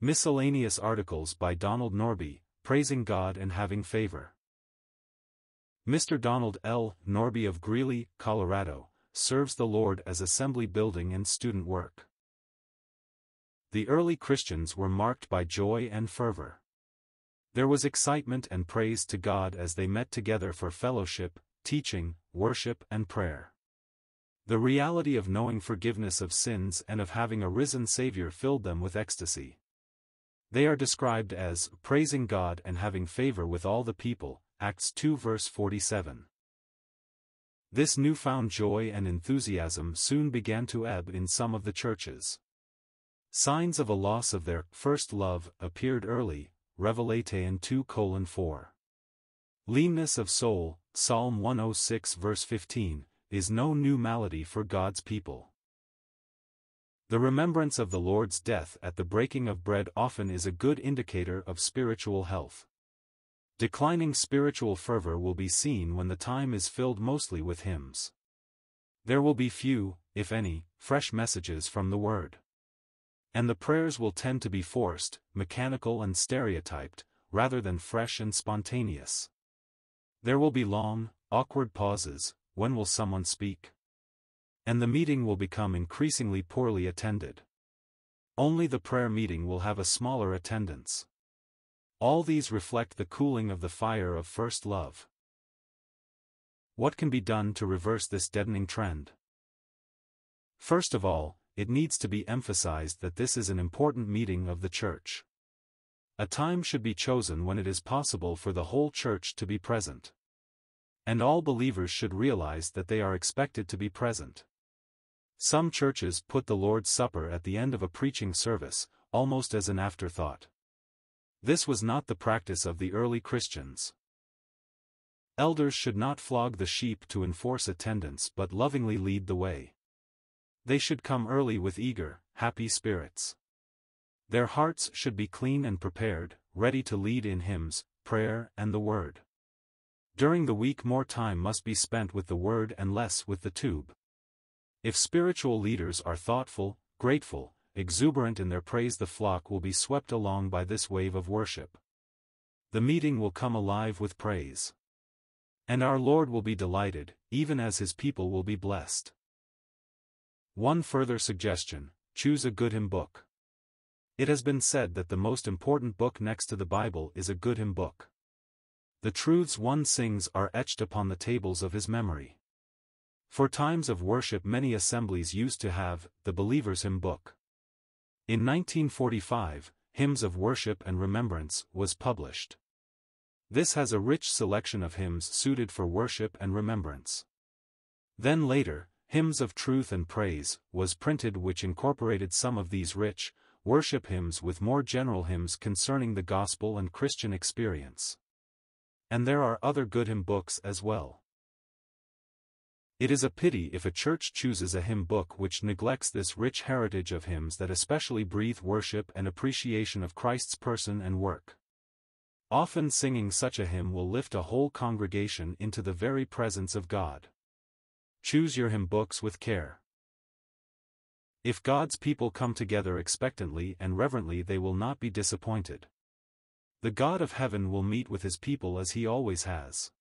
Miscellaneous articles by Donald Norby, praising God and having favor. Mr. Donald L. Norby of Greeley, Colorado, serves the Lord as assembly building and student work. The early Christians were marked by joy and fervor. There was excitement and praise to God as they met together for fellowship, teaching, worship, and prayer. The reality of knowing forgiveness of sins and of having a risen Savior filled them with ecstasy. They are described as praising God and having favor with all the people, Acts 2 verse 47. This newfound joy and enthusiasm soon began to ebb in some of the churches. Signs of a loss of their first love appeared early, Revelation 2 4. Leanness of soul, Psalm 106 verse 15, is no new malady for God's people. The remembrance of the Lord's death at the breaking of bread often is a good indicator of spiritual health. Declining spiritual fervor will be seen when the time is filled mostly with hymns. There will be few, if any, fresh messages from the Word. And the prayers will tend to be forced, mechanical and stereotyped, rather than fresh and spontaneous. There will be long, awkward pauses, when will someone speak? and the meeting will become increasingly poorly attended. Only the prayer meeting will have a smaller attendance. All these reflect the cooling of the fire of first love. What can be done to reverse this deadening trend? First of all, it needs to be emphasized that this is an important meeting of the Church. A time should be chosen when it is possible for the whole Church to be present. And all believers should realize that they are expected to be present. Some churches put the Lord's Supper at the end of a preaching service, almost as an afterthought. This was not the practice of the early Christians. Elders should not flog the sheep to enforce attendance but lovingly lead the way. They should come early with eager, happy spirits. Their hearts should be clean and prepared, ready to lead in hymns, prayer, and the Word. During the week more time must be spent with the Word and less with the tube. If spiritual leaders are thoughtful, grateful, exuberant in their praise the flock will be swept along by this wave of worship. The meeting will come alive with praise. And our Lord will be delighted, even as his people will be blessed. One further suggestion, choose a good hymn book. It has been said that the most important book next to the Bible is a good hymn book. The truths one sings are etched upon the tables of his memory. For times of worship many assemblies used to have, the believer's hymn book. In 1945, Hymns of Worship and Remembrance was published. This has a rich selection of hymns suited for worship and remembrance. Then later, Hymns of Truth and Praise was printed which incorporated some of these rich, worship hymns with more general hymns concerning the gospel and Christian experience. And there are other good hymn books as well. It is a pity if a church chooses a hymn book which neglects this rich heritage of hymns that especially breathe worship and appreciation of Christ's person and work. Often singing such a hymn will lift a whole congregation into the very presence of God. Choose your hymn books with care. If God's people come together expectantly and reverently they will not be disappointed. The God of heaven will meet with his people as he always has.